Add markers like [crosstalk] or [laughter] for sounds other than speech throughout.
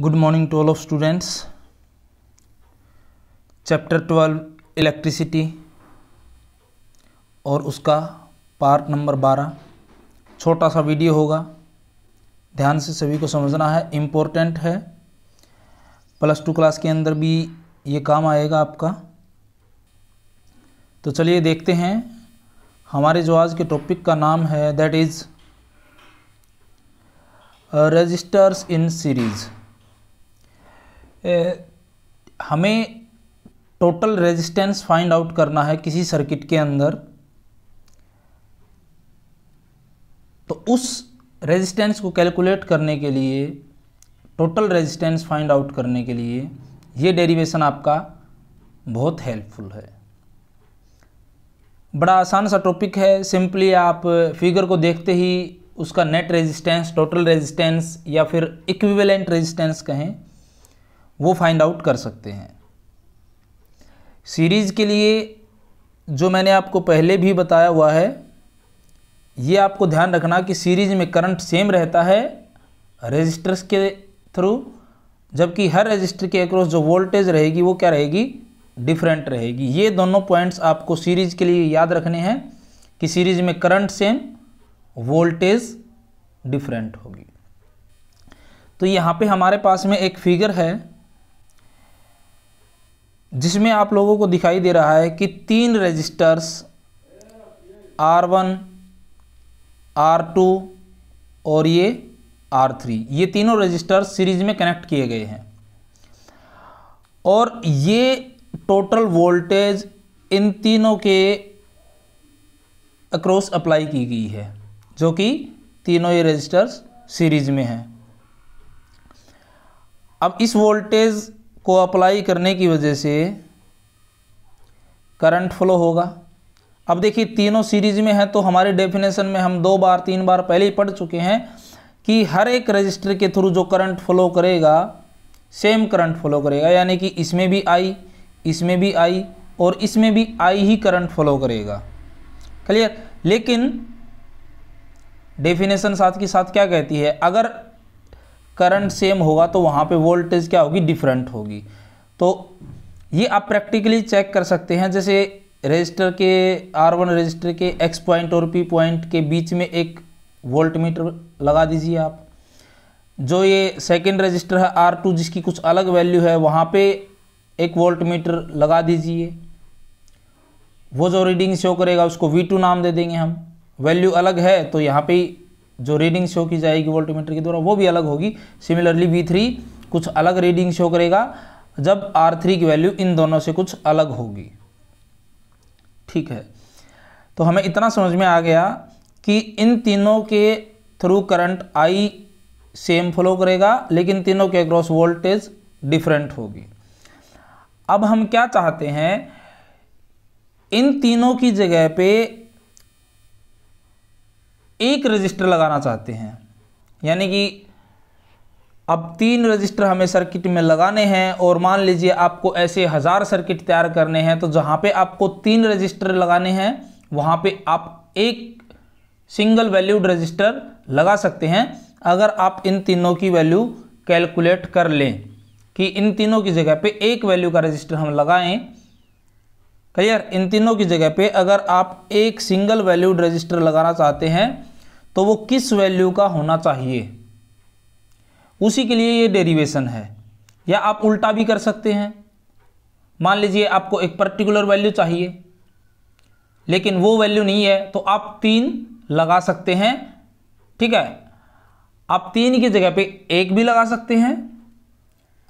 good morning to all of students chapter twelve electricity और उसका part number बारह छोटा सा वीडियो होगा ध्यान से सभी को समझना है इम्पोर्टेंट है प्लस टू क्लास के अंदर भी ये काम आएगा आपका तो चलिए देखते हैं हमारे जो आज के टॉपिक का नाम है that is resistors in series हमें टोटल रेजिस्टेंस फाइंड आउट करना है किसी सर्किट के अंदर तो उस रेजिस्टेंस को कैलकुलेट करने के लिए टोटल रेजिस्टेंस फाइंड आउट करने के लिए ये डेरिवेशन आपका बहुत हेल्पफुल है बड़ा आसान सा टॉपिक है सिंपली आप फिगर को देखते ही उसका नेट रेजिस्टेंस टोटल रेजिस्टेंस या फिर इक्विवेलेंट रेजिस्टेंस कहें वो फाइंड आउट कर सकते हैं सीरीज़ के लिए जो मैंने आपको पहले भी बताया हुआ है ये आपको ध्यान रखना कि सीरीज़ में करंट सेम रहता है रजिस्टर्स के थ्रू जबकि हर रजिस्टर के अक्रॉस जो वोल्टेज रहेगी वो क्या रहेगी डिफरेंट रहेगी ये दोनों पॉइंट्स आपको सीरीज के लिए याद रखने हैं कि सीरीज में करंट सेम वोल्टेज डिफरेंट होगी तो यहाँ पे हमारे पास में एक फिगर है जिसमें आप लोगों को दिखाई दे रहा है कि तीन resistors R one R two और ये आर थ्री ये तीनों रजिस्टर सीरीज में कनेक्ट किए गए हैं और ये टोटल वोल्टेज इन तीनों के अक्रॉस अप्लाई की गई है जो कि तीनों ये रजिस्टर्स सीरीज में हैं अब इस वोल्टेज को अप्लाई करने की वजह से करंट फ्लो होगा अब देखिए तीनों सीरीज में है तो हमारे डेफिनेशन में हम दो बार तीन बार पहले ही पढ़ चुके हैं कि हर एक रजिस्टर के थ्रू जो करंट फ्लो करेगा सेम करंट फ्लो करेगा यानी कि इसमें भी आई इसमें भी आई और इसमें भी आई ही करंट फ्लो करेगा क्लियर लेकिन डेफिनेशन साथ के साथ क्या कहती है अगर करंट सेम होगा तो वहाँ पे वोल्टेज क्या होगी डिफरेंट होगी तो ये आप प्रैक्टिकली चेक कर सकते हैं जैसे रजिस्टर के आर वन रजिस्टर के एक्स पॉइंट और पी पॉइंट के बीच में एक वोल्ट मीटर लगा दीजिए आप जो ये सेकेंड रजिस्टर है आर टू जिसकी कुछ अलग वैल्यू है वहाँ पे एक वोल्ट मीटर लगा दीजिए वो जो रीडिंग शो करेगा उसको वी टू नाम दे देंगे हम वैल्यू अलग है तो यहाँ पे जो रीडिंग शो की जाएगी वोल्टमीटर के द्वारा वो भी अलग होगी सिमिलरली वी थ्री कुछ अलग रीडिंग शो करेगा जब आर थ्री की वैल्यू इन दोनों से कुछ अलग होगी ठीक है तो हमें इतना समझ में आ गया कि इन तीनों के through current I same flow करेगा लेकिन तीनों के अक्रॉस वोल्टेज डिफरेंट होगी अब हम क्या चाहते हैं इन तीनों की जगह पे एक रजिस्टर लगाना चाहते हैं यानी कि अब तीन रजिस्टर हमें सर्किट में लगाने हैं और मान लीजिए आपको ऐसे हज़ार सर्किट तैयार करने हैं तो जहाँ पे आपको तीन रजिस्टर लगाने हैं वहाँ पे आप एक सिंगल वैल्यूड रजिस्टर लगा सकते हैं अगर आप इन तीनों की वैल्यू कैलकुलेट कर लें कि इन तीनों की जगह पे एक वैल्यू का रजिस्टर हम लगाएं क्लियर इन तीनों की जगह पे अगर आप एक सिंगल वैल्यूड रजिस्टर लगाना चाहते हैं तो वो किस वैल्यू का होना चाहिए उसी के लिए ये डेरिवेशन है या आप उल्टा भी कर सकते हैं मान लीजिए आपको एक पर्टिकुलर वैल्यू चाहिए लेकिन वो वैल्यू नहीं है तो आप तीन लगा सकते हैं ठीक है आप तीन की जगह पे एक भी लगा सकते हैं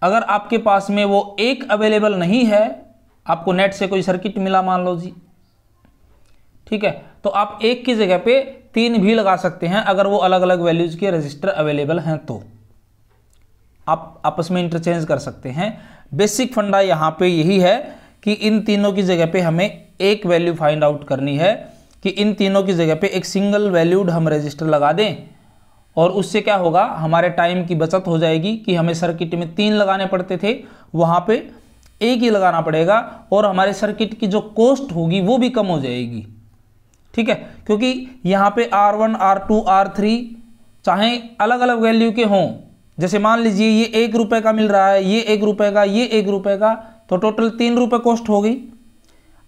अगर आपके पास में वो एक अवेलेबल नहीं है आपको नेट से कोई सर्किट मिला मान लो जी ठीक है तो आप एक की जगह पे तीन भी लगा सकते हैं अगर वो अलग अलग वैल्यूज़ के रजिस्टर अवेलेबल हैं तो आप आपस में इंटरचेंज कर सकते हैं बेसिक फंडा यहाँ पे यही है कि इन तीनों की जगह पे हमें एक वैल्यू फाइंड आउट करनी है कि इन तीनों की जगह पे एक सिंगल वैल्यूड हम रजिस्टर लगा दें और उससे क्या होगा हमारे टाइम की बचत हो जाएगी कि हमें सर्किट में तीन लगाने पड़ते थे वहाँ पर एक ही लगाना पड़ेगा और हमारे सर्किट की जो कॉस्ट होगी वो भी कम हो जाएगी ठीक है क्योंकि यहाँ पे R one R two R three चाहे अलग अलग वैल्यू के हों जैसे मान लीजिए ये एक रुपए का मिल रहा है ये एक रुपए का ये एक रुपए का तो टोटल तीन रुपये कॉस्ट होगी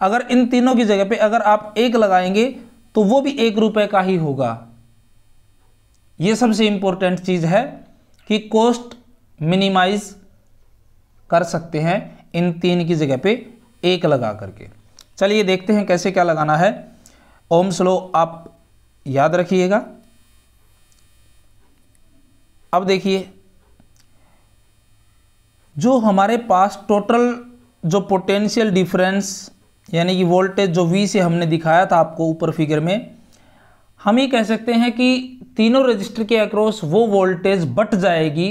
अगर इन तीनों की जगह पे अगर आप एक लगाएंगे तो वो भी एक रुपये का ही होगा ये सबसे इम्पोर्टेंट चीज़ है कि कॉस्ट मिनिमाइज कर सकते हैं इन तीन की जगह पे एक लगा करके चलिए देखते हैं कैसे क्या लगाना है ओम्स लो आप याद रखिएगा अब देखिए जो हमारे पास टोटल जो पोटेंशियल डिफरेंस यानी कि वोल्टेज जो V से हमने दिखाया था आपको ऊपर फिगर में हम ये कह सकते हैं कि तीनों रजिस्टर के अक्रॉस वो वोल्टेज बट जाएगी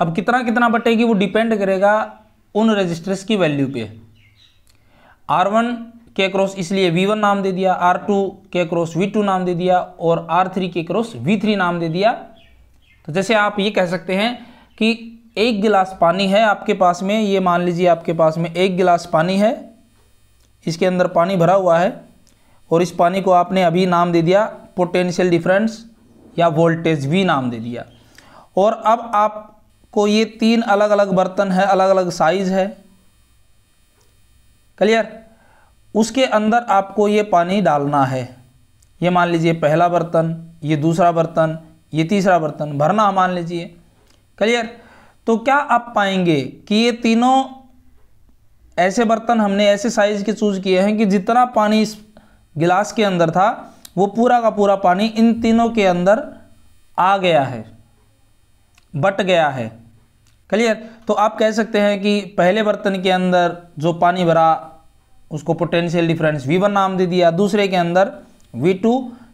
अब कितना कितना बटेगी वो डिपेंड करेगा उन रजिस्टर्स की वैल्यू पे आर वन के क्रॉस इसलिए V1 नाम दे दिया R2 के क्रॉस V2 नाम दे दिया और R3 के क्रॉस V3 नाम दे दिया तो जैसे आप ये कह सकते हैं कि एक गिलास पानी है आपके पास में ये मान लीजिए आपके पास में एक गिलास पानी है इसके अंदर पानी भरा हुआ है और इस पानी को आपने अभी नाम दे दिया पोटेंशियल डिफरेंस या वोल्टेज वी नाम दे दिया और अब आपको ये तीन अलग अलग बर्तन है अलग अलग साइज़ है क्लियर उसके अंदर आपको ये पानी डालना है ये मान लीजिए पहला बर्तन ये दूसरा बर्तन ये तीसरा बर्तन भरना मान लीजिए क्लियर तो क्या आप पाएंगे कि ये तीनों ऐसे बर्तन हमने ऐसे साइज़ के चूज़ किए हैं कि जितना पानी इस गिलास के अंदर था वो पूरा का पूरा पानी इन तीनों के अंदर आ गया है बट गया है क्लियर तो आप कह सकते हैं कि पहले बर्तन के अंदर जो पानी भरा उसको पोटेंशियल डिफरेंस वी वन नाम दे दिया दूसरे के अंदर वी टू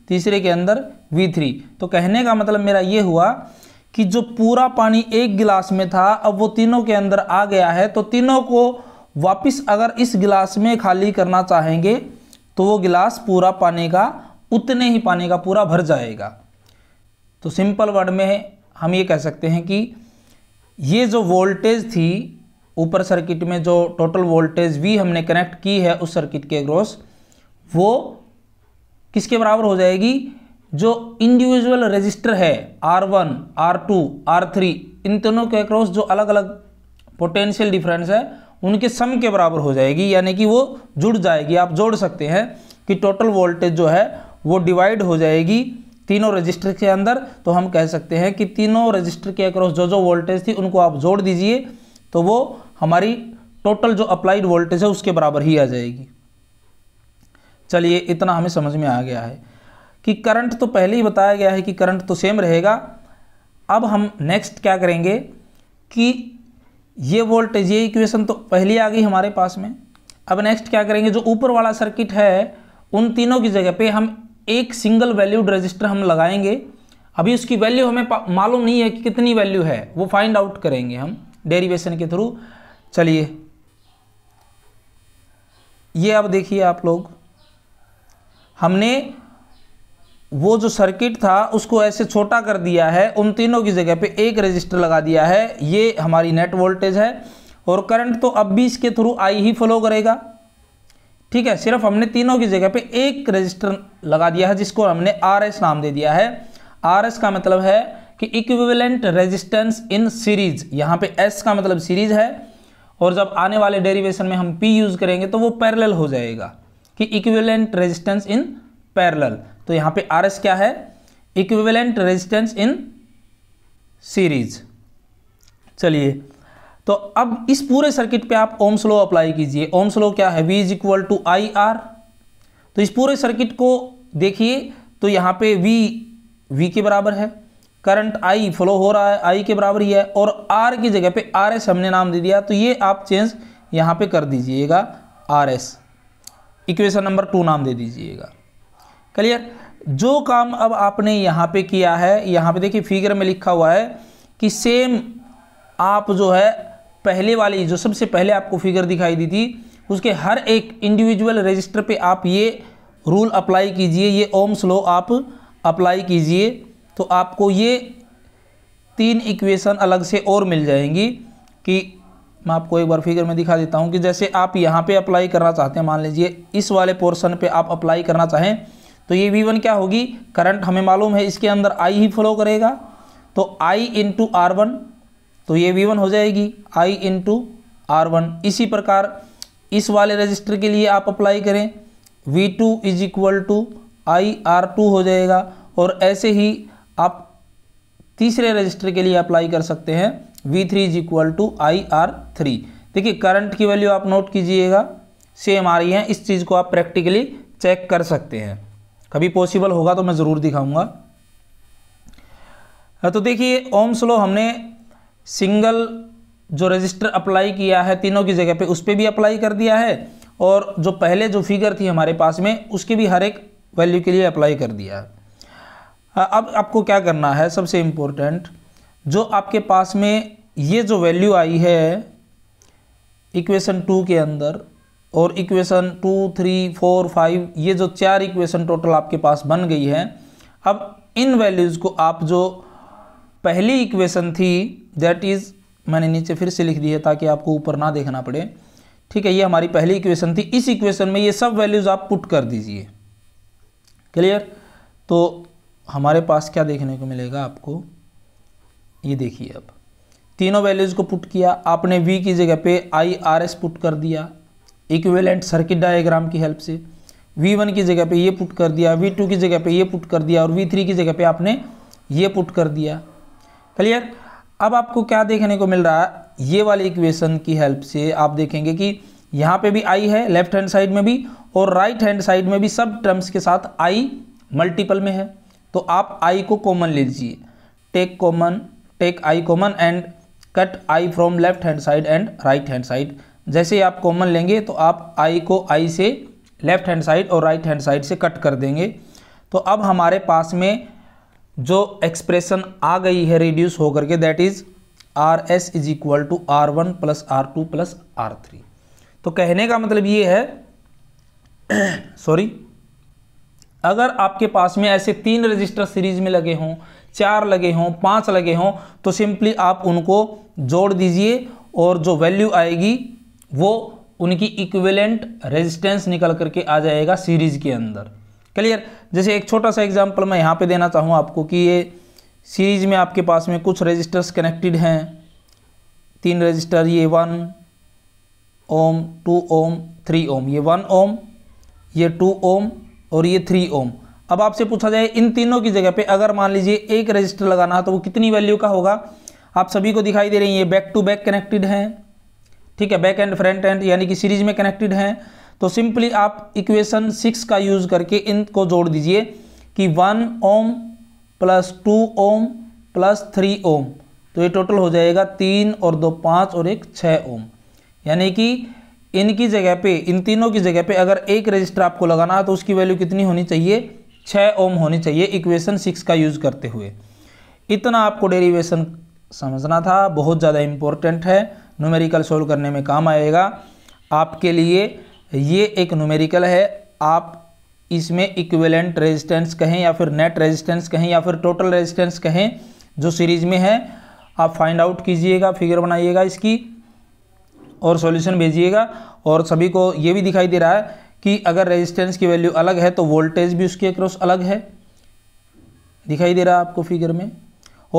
तीसरे के अंदर वी थ्री तो कहने का मतलब मेरा ये हुआ कि जो पूरा पानी एक गिलास में था अब वो तीनों के अंदर आ गया है तो तीनों को वापस अगर इस गिलास में खाली करना चाहेंगे तो वो गिलास पूरा पानी का उतने ही पानी का पूरा भर जाएगा तो सिंपल वर्ड में हम ये कह सकते हैं कि ये जो वोल्टेज थी ऊपर सर्किट में जो टोटल वोल्टेज वी हमने कनेक्ट की है उस सर्किट के अक्रॉस वो किसके बराबर हो जाएगी जो इंडिविजुअल रजिस्टर है R one R two R three इन तीनों के अक्रॉस जो अलग अलग पोटेंशियल डिफरेंस है उनके सम के बराबर हो जाएगी यानी कि वो जुड़ जाएगी आप जोड़ सकते हैं कि टोटल वोल्टेज जो है वो डिवाइड हो जाएगी तीनों रजिस्टर के अंदर तो हम कह सकते हैं कि तीनों रजिस्टर के अक्रॉस जो जो वोल्टेज थी उनको आप जोड़ दीजिए तो वो हमारी टोटल जो अप्लाइड वोल्टेज है उसके बराबर ही आ जाएगी चलिए इतना हमें समझ में आ गया है कि करंट तो पहले ही बताया गया है कि करंट तो सेम रहेगा अब हम नेक्स्ट क्या करेंगे कि ये वोल्टेज ये इक्वेशन तो पहले आ गई हमारे पास में अब नेक्स्ट क्या करेंगे जो ऊपर वाला सर्किट है उन तीनों की जगह पे हम एक सिंगल वैल्यूड रजिस्टर हम लगाएंगे अभी उसकी वैल्यू हमें मालूम नहीं है कि कितनी वैल्यू है वो फाइंड आउट करेंगे हम डेरिवेशन के थ्रू चलिए ये अब देखिए आप लोग हमने वो जो सर्किट था उसको ऐसे छोटा कर दिया है उन तीनों की जगह पे एक रजिस्टर लगा दिया है ये हमारी नेट वोल्टेज है और करंट तो अब भी इसके थ्रू आई ही फ्लो करेगा ठीक है सिर्फ हमने तीनों की जगह पे एक रजिस्टर लगा दिया है जिसको हमने आर एस नाम दे दिया है आर एस का मतलब है कि इक्विवेलेंट रेजिस्टेंस इन सीरीज यहाँ पे एस का मतलब सीरीज है और जब आने वाले डेरिवेशन में हम पी यूज़ करेंगे तो वो पैरेलल हो जाएगा कि इक्विवेलेंट रेजिस्टेंस इन पैरेलल तो यहाँ पे आर एस क्या है इक्विवेलेंट रेजिस्टेंस इन सीरीज चलिए तो अब इस पूरे सर्किट पे आप ओम स्लो अप्लाई कीजिए ओम स्लो क्या है V is equal to I R तो इस पूरे सर्किट को देखिए तो यहाँ पे वी वी के बराबर है करंट आई फ्लो हो रहा है आई के बराबर ही है और आर की जगह पे आर एस हमने नाम दे दिया तो ये आप चेंज यहाँ पे कर दीजिएगा R S equation number two नाम दे दीजिएगा क्लियर जो काम अब आपने यहाँ पे किया है यहाँ पे देखिए फिगर में लिखा हुआ है कि सेम आप जो है पहले वाली जो सबसे पहले आपको फिगर दिखाई दी थी उसके हर एक इंडिविजुअल रजिस्टर पर आप ये रूल अप्लाई कीजिए ये ओम स्लो आप अप्लाई कीजिए तो आपको ये तीन इक्वेशन अलग से और मिल जाएंगी कि मैं आपको एक बार फिगर में दिखा देता हूँ कि जैसे आप यहाँ पे अप्लाई करना चाहते हैं मान लीजिए इस वाले पोर्शन पे आप अप्लाई करना चाहें तो ये वी वन क्या होगी करंट हमें मालूम है इसके अंदर आई ही फ्लो करेगा तो आई इंटू आर वन तो ये वी वन हो जाएगी आई इंटू आर वन इसी प्रकार इस वाले रजिस्टर के लिए आप अप्लाई करें V two is equal to I R two हो जाएगा और ऐसे ही आप तीसरे रजिस्टर के लिए अप्लाई कर सकते हैं V3 three is equal to I R three देखिए करंट की वैल्यू आप नोट कीजिएगा सेम आ रही है इस चीज़ को आप प्रैक्टिकली चेक कर सकते हैं कभी पॉसिबल होगा तो मैं ज़रूर दिखाऊंगा हाँ, तो देखिए ओम स्लो हमने सिंगल जो रजिस्टर अप्लाई किया है तीनों की जगह पे उस पर भी अप्लाई कर दिया है और जो पहले जो फिगर थी हमारे पास में उसकी भी हर एक वैल्यू के लिए अप्लाई कर दिया है हाँ, अब आपको क्या करना है सबसे इम्पोर्टेंट जो आपके पास में ये जो वैल्यू आई है इक्वेशन टू के अंदर और equation two three four five ये जो चार इक्वेशन टोटल आपके पास बन गई है अब इन वैल्यूज़ को आप जो पहली इक्वेशन थी दैट इज़ मैंने नीचे फिर से लिख दी है ताकि आपको ऊपर ना देखना पड़े ठीक है ये हमारी पहली इक्वेशन थी इस इक्वेशन में ये सब वैल्यूज़ आप पुट कर दीजिए क्लियर तो हमारे पास क्या देखने को मिलेगा आपको ये देखिए अब तीनों वैल्यूज़ को पुट किया आपने वी की जगह पे आई आर एस पुट कर दिया इक्विवेलेंट सर्किट डायग्राम की हेल्प से वी वन की जगह पे ये पुट कर दिया वी टू की जगह पे ये पुट कर दिया और वी थ्री की जगह पे आपने ये पुट कर दिया क्लियर अब आपको क्या देखने को मिल रहा है ये वाली इक्वेशन की हेल्प से आप देखेंगे कि यहाँ पे भी आई है लेफ्ट हैंड साइड में भी और राइट हैंड साइड में भी सब टर्म्स के साथ आई मल्टीपल में है तो आप आई को कॉमन लीजिए take common take I common and cut I from left hand side and right hand side जैसे आप कॉमन लेंगे तो आप आई को आई से लेफ्ट हैंड साइड और राइट हैंड साइड से कट कर देंगे तो अब हमारे पास में जो एक्सप्रेशन आ गई है रिड्यूस होकर के that is R S is equal to R one plus R two plus R three तो कहने का मतलब ये है सॉरी [coughs] अगर आपके पास में ऐसे तीन रजिस्टर सीरीज में लगे हों चार लगे हों पाँच लगे हों तो सिंपली आप उनको जोड़ दीजिए और जो वैल्यू आएगी वो उनकी इक्विवेलेंट रेजिस्टेंस निकल करके आ जाएगा सीरीज के अंदर क्लियर जैसे एक छोटा सा एग्जांपल मैं यहाँ पे देना चाहूँ आपको कि ये सीरीज में आपके पास में कुछ रजिस्टर्स कनेक्टेड हैं तीन रजिस्टर ये one ohm two ohm three ohm ये वन ओम ये टू ओम और ये थ्री ओम अब आपसे पूछा जाए इन तीनों की जगह पे अगर मान लीजिए एक रजिस्टर लगाना है तो वो कितनी वैल्यू का होगा आप सभी को दिखाई दे रही है बैक टू बैक कनेक्टेड हैं ठीक है बैक एंड फ्रंट एंड यानी कि सीरीज में कनेक्टेड हैं तो सिंपली आप इक्वेशन सिक्स का यूज़ करके इनको जोड़ दीजिए कि one ohm plus two ohm plus three ohm तो ये टोटल हो जाएगा तीन और दो पाँच और एक छः ओम यानी कि इनकी जगह पे इन तीनों की जगह पे अगर एक रजिस्टर आपको लगाना है तो उसकी वैल्यू कितनी होनी चाहिए छः ओम होनी चाहिए इक्वेशन सिक्स का यूज़ करते हुए इतना आपको डेरिवेशन समझना था बहुत ज़्यादा इम्पोर्टेंट है न्यूमेरिकल सोल्व करने में काम आएगा आपके लिए ये एक न्यूमेरिकल है आप इसमें इक्वेलेंट रेजिस्टेंस कहें या फिर नेट रेजिस्टेंस कहें या फिर टोटल रेजिस्टेंस कहें जो सीरीज में है आप फाइंड आउट कीजिएगा फिगर बनाइएगा इसकी और सॉल्यूशन भेजिएगा और सभी को ये भी दिखाई दे रहा है कि अगर रेजिस्टेंस की वैल्यू अलग है तो वोल्टेज भी उसके अक्रॉस अलग है दिखाई दे रहा है आपको फिगर में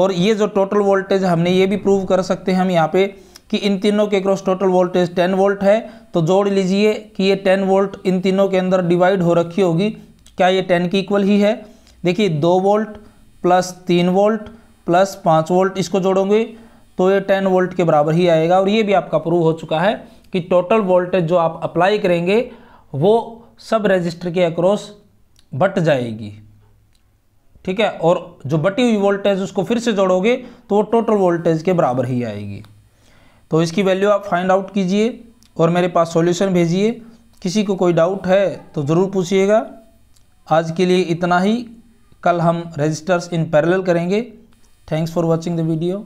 और ये जो टोटल वोल्टेज हमने ये भी प्रूव कर सकते हैं हम यहाँ पे कि इन तीनों के क्रॉस टोटल वोल्टेज 10 वोल्ट है तो जोड़ लीजिए कि ये 10 वोल्ट इन तीनों के अंदर डिवाइड हो रखी होगी क्या ये 10 की इक्वल ही है देखिए दो वोल्ट प्लस तीन वोल्ट प्लस पाँच वोल्ट इसको जोड़ोगे तो ये टेन वोल्ट के बराबर ही आएगा और ये भी आपका प्रूव हो चुका है कि टोटल वोल्टेज जो आप अप्लाई करेंगे वो सब रजिस्टर के अक्रॉस बट जाएगी ठीक है और जो बटी हुई वोल्टेज उसको फिर से जोड़ोगे तो वो टोटल वोल्टेज के बराबर ही आएगी तो इसकी वैल्यू आप फाइंड आउट कीजिए और मेरे पास सॉल्यूशन भेजिए किसी को कोई डाउट है तो ज़रूर पूछिएगा आज के लिए इतना ही कल हम रजिस्टर्स इन पैरेलल करेंगे thanks for watching the video